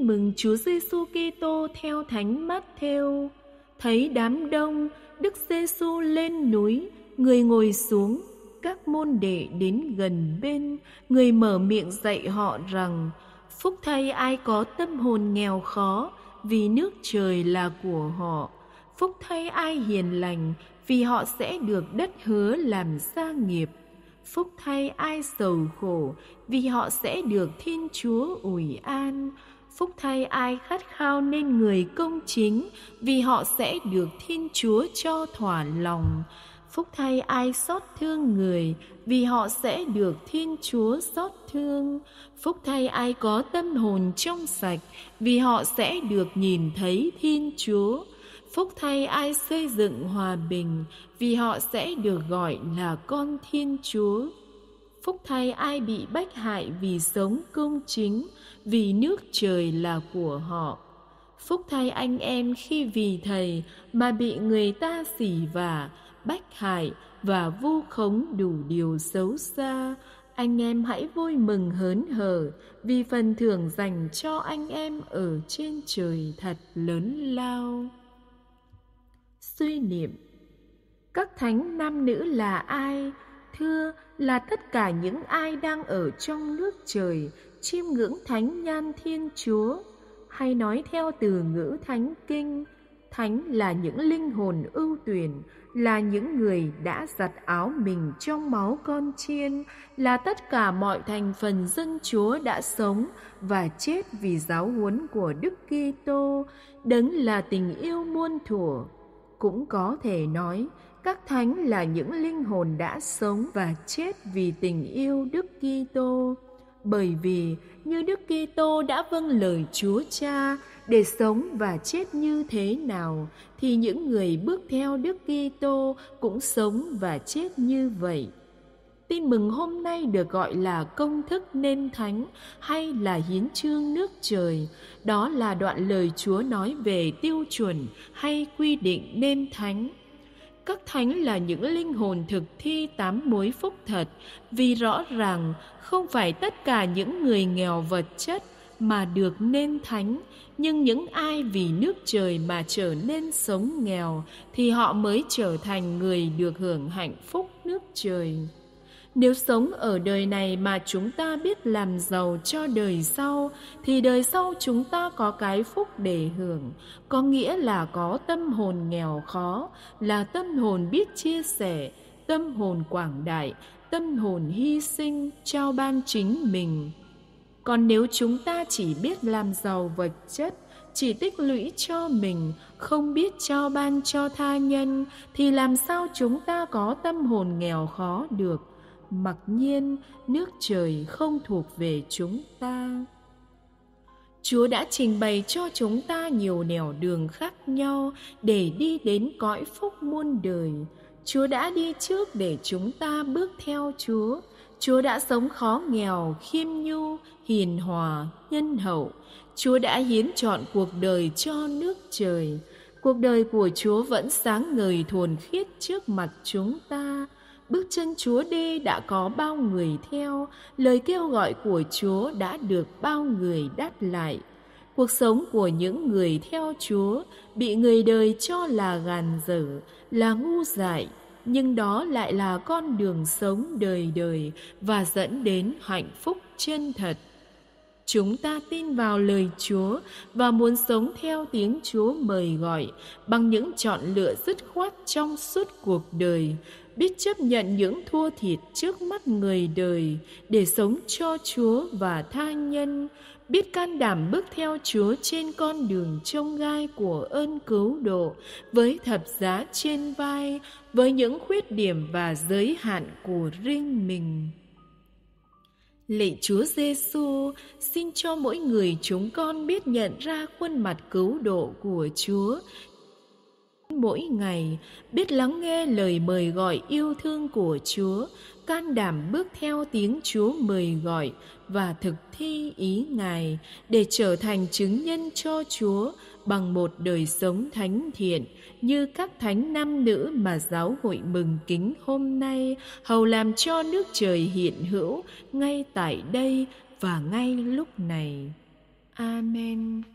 mừng Chúa Giêsu Kitô theo Thánh Matthew. Thấy đám đông, Đức Giêsu lên núi, người ngồi xuống, các môn đệ đến gần bên, người mở miệng dạy họ rằng: phúc thay ai có tâm hồn nghèo khó vì nước trời là của họ phúc thay ai hiền lành vì họ sẽ được đất hứa làm gia nghiệp phúc thay ai sầu khổ vì họ sẽ được thiên chúa ủi an phúc thay ai khát khao nên người công chính vì họ sẽ được thiên chúa cho thỏa lòng Phúc thay ai xót thương người, vì họ sẽ được Thiên Chúa xót thương. Phúc thay ai có tâm hồn trong sạch, vì họ sẽ được nhìn thấy Thiên Chúa. Phúc thay ai xây dựng hòa bình, vì họ sẽ được gọi là con Thiên Chúa. Phúc thay ai bị bách hại vì sống công chính, vì nước trời là của họ. Phúc thay anh em khi vì Thầy mà bị người ta xỉ vả, bách hại và vu khống đủ điều xấu xa anh em hãy vui mừng hớn hở vì phần thưởng dành cho anh em ở trên trời thật lớn lao suy niệm các thánh nam nữ là ai thưa là tất cả những ai đang ở trong nước trời chiêm ngưỡng thánh nhan thiên chúa hay nói theo từ ngữ thánh kinh thánh là những linh hồn ưu tuyển là những người đã giặt áo mình trong máu con chiên là tất cả mọi thành phần dân chúa đã sống và chết vì giáo huấn của đức kitô đấng là tình yêu muôn thuở cũng có thể nói các thánh là những linh hồn đã sống và chết vì tình yêu đức kitô bởi vì như đức kitô đã vâng lời chúa cha để sống và chết như thế nào thì những người bước theo Đức Kitô cũng sống và chết như vậy. Tin mừng hôm nay được gọi là công thức nên thánh hay là hiến chương nước trời, đó là đoạn lời Chúa nói về tiêu chuẩn hay quy định nên thánh các thánh là những linh hồn thực thi tám mối phúc thật vì rõ ràng không phải tất cả những người nghèo vật chất mà được nên thánh nhưng những ai vì nước trời mà trở nên sống nghèo thì họ mới trở thành người được hưởng hạnh phúc nước trời nếu sống ở đời này mà chúng ta biết làm giàu cho đời sau thì đời sau chúng ta có cái phúc để hưởng có nghĩa là có tâm hồn nghèo khó là tâm hồn biết chia sẻ tâm hồn quảng đại tâm hồn hy sinh trao ban chính mình còn nếu chúng ta chỉ biết làm giàu vật chất chỉ tích lũy cho mình không biết cho ban cho tha nhân thì làm sao chúng ta có tâm hồn nghèo khó được mặc nhiên nước trời không thuộc về chúng ta chúa đã trình bày cho chúng ta nhiều nẻo đường khác nhau để đi đến cõi phúc muôn đời chúa đã đi trước để chúng ta bước theo chúa Chúa đã sống khó nghèo, khiêm nhu, hiền hòa, nhân hậu. Chúa đã hiến chọn cuộc đời cho nước trời. Cuộc đời của Chúa vẫn sáng ngời thuần khiết trước mặt chúng ta. Bước chân Chúa đi đã có bao người theo, lời kêu gọi của Chúa đã được bao người đáp lại. Cuộc sống của những người theo Chúa bị người đời cho là gàn dở, là ngu dại, nhưng đó lại là con đường sống đời đời và dẫn đến hạnh phúc chân thật Chúng ta tin vào lời Chúa và muốn sống theo tiếng Chúa mời gọi bằng những chọn lựa dứt khoát trong suốt cuộc đời, biết chấp nhận những thua thiệt trước mắt người đời để sống cho Chúa và tha nhân, biết can đảm bước theo Chúa trên con đường trông gai của ơn cứu độ với thập giá trên vai, với những khuyết điểm và giới hạn của riêng mình. Lạy Chúa Giêsu, xin cho mỗi người chúng con biết nhận ra khuôn mặt cứu độ của Chúa mỗi ngày biết lắng nghe lời mời gọi yêu thương của chúa can đảm bước theo tiếng chúa mời gọi và thực thi ý ngài để trở thành chứng nhân cho chúa bằng một đời sống thánh thiện như các thánh nam nữ mà giáo hội mừng kính hôm nay hầu làm cho nước trời hiện hữu ngay tại đây và ngay lúc này amen